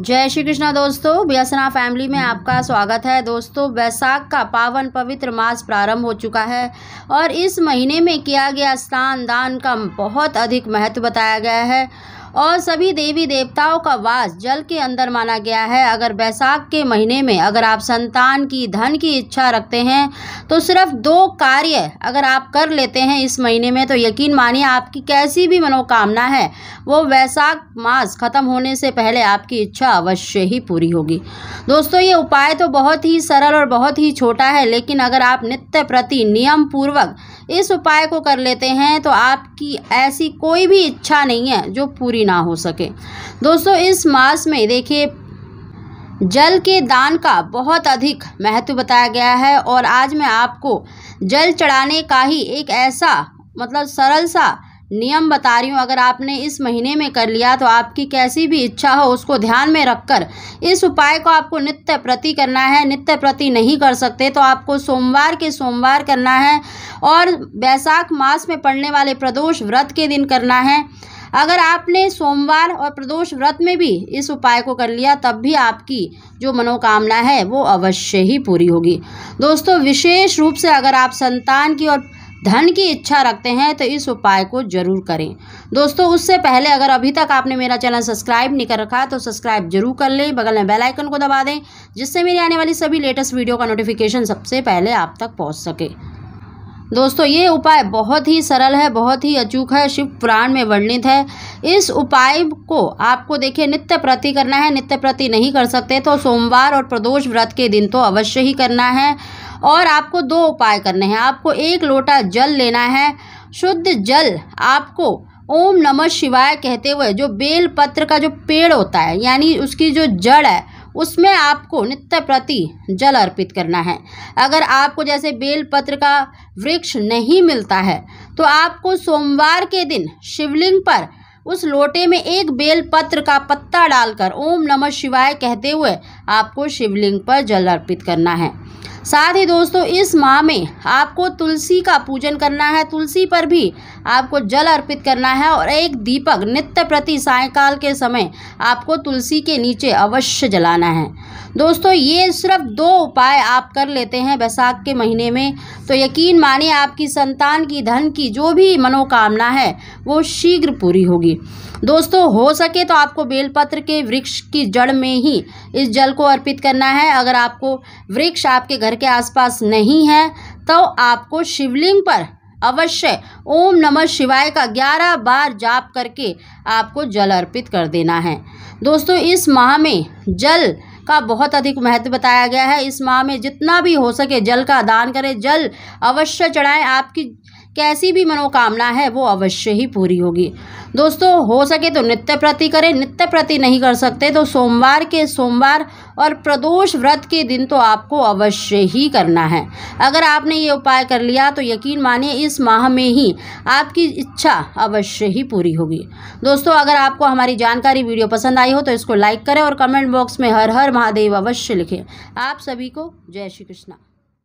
जय श्री कृष्णा दोस्तों व्यसना फैमिली में आपका स्वागत है दोस्तों बैसाख का पावन पवित्र मास प्रारंभ हो चुका है और इस महीने में किया गया स्नान दान का बहुत अधिक महत्व बताया गया है और सभी देवी देवताओं का वास जल के अंदर माना गया है अगर बैसाख के महीने में अगर आप संतान की धन की इच्छा रखते हैं तो सिर्फ दो कार्य अगर आप कर लेते हैं इस महीने में तो यकीन मानिए आपकी कैसी भी मनोकामना है वो वैसाख मास ख़त्म होने से पहले आपकी इच्छा अवश्य ही पूरी होगी दोस्तों ये उपाय तो बहुत ही सरल और बहुत ही छोटा है लेकिन अगर आप नित्य प्रति नियम पूर्वक इस उपाय को कर लेते हैं तो आपकी ऐसी कोई भी इच्छा नहीं है जो पूरी ना हो सके दोस्तों इस मास में देखिए जल के दान का बहुत अधिक महत्व बताया गया है और आज मैं आपको जल चढ़ाने का ही एक ऐसा मतलब सरल सा नियम बता रही हूँ अगर आपने इस महीने में कर लिया तो आपकी कैसी भी इच्छा हो उसको ध्यान में रखकर इस उपाय को आपको नित्य प्रति करना है नित्य प्रति नहीं कर सकते तो आपको सोमवार के सोमवार करना है और बैसाख मास में पड़ने वाले प्रदोष व्रत के दिन करना है अगर आपने सोमवार और प्रदोष व्रत में भी इस उपाय को कर लिया तब भी आपकी जो मनोकामना है वो अवश्य ही पूरी होगी दोस्तों विशेष रूप से अगर आप संतान की और धन की इच्छा रखते हैं तो इस उपाय को जरूर करें दोस्तों उससे पहले अगर अभी तक आपने मेरा चैनल सब्सक्राइब नहीं कर रखा तो सब्सक्राइब जरूर कर लें बगल में बेल आइकन को दबा दें जिससे मेरी आने वाली सभी लेटेस्ट वीडियो का नोटिफिकेशन सबसे पहले आप तक पहुँच सके दोस्तों ये उपाय बहुत ही सरल है बहुत ही अचूक है शिव पुराण में वर्णित है इस उपाय को आपको देखिए नित्य प्रति करना है नित्य प्रति नहीं कर सकते तो सोमवार और प्रदोष व्रत के दिन तो अवश्य ही करना है और आपको दो उपाय करने हैं आपको एक लोटा जल लेना है शुद्ध जल आपको ओम नमः शिवाय कहते हुए जो बेल पत्र का जो पेड़ होता है यानी उसकी जो जड़ है उसमें आपको नित्य प्रति जल अर्पित करना है अगर आपको जैसे बेल पत्र का वृक्ष नहीं मिलता है तो आपको सोमवार के दिन शिवलिंग पर उस लोटे में एक बेल पत्र का पत्ता डालकर ओम नमः शिवाय कहते हुए आपको शिवलिंग पर जल अर्पित करना है साथ ही दोस्तों इस माह में आपको तुलसी का पूजन करना है तुलसी पर भी आपको जल अर्पित करना है और एक दीपक नित्य प्रति सायकाल के समय आपको तुलसी के नीचे अवश्य जलाना है दोस्तों ये सिर्फ दो उपाय आप कर लेते हैं बैसाख के महीने में तो यकीन मानिए आपकी संतान की धन की जो भी मनोकामना है वो शीघ्र पूरी होगी दोस्तों हो सके तो आपको बेलपत्र के वृक्ष की जड़ में ही इस जल को अर्पित करना है अगर आपको वृक्ष आपके घर घर के आसपास नहीं है तो आपको शिवलिंग पर अवश्य ओम नमः शिवाय का ग्यारह बार जाप करके आपको जल अर्पित कर देना है दोस्तों इस माह में जल का बहुत अधिक महत्व बताया गया है इस माह में जितना भी हो सके जल का दान करें जल अवश्य चढ़ाएं आपकी कैसी भी मनोकामना है वो अवश्य ही पूरी होगी दोस्तों हो सके तो नित्य प्रति करें नित्य प्रति नहीं कर सकते तो सोमवार के सोमवार और प्रदोष व्रत के दिन तो आपको अवश्य ही करना है अगर आपने ये उपाय कर लिया तो यकीन मानिए इस माह में ही आपकी इच्छा अवश्य ही पूरी होगी दोस्तों अगर आपको हमारी जानकारी वीडियो पसंद आई हो तो इसको लाइक करें और कमेंट बॉक्स में हर हर महादेव अवश्य लिखें आप सभी को जय श्री कृष्णा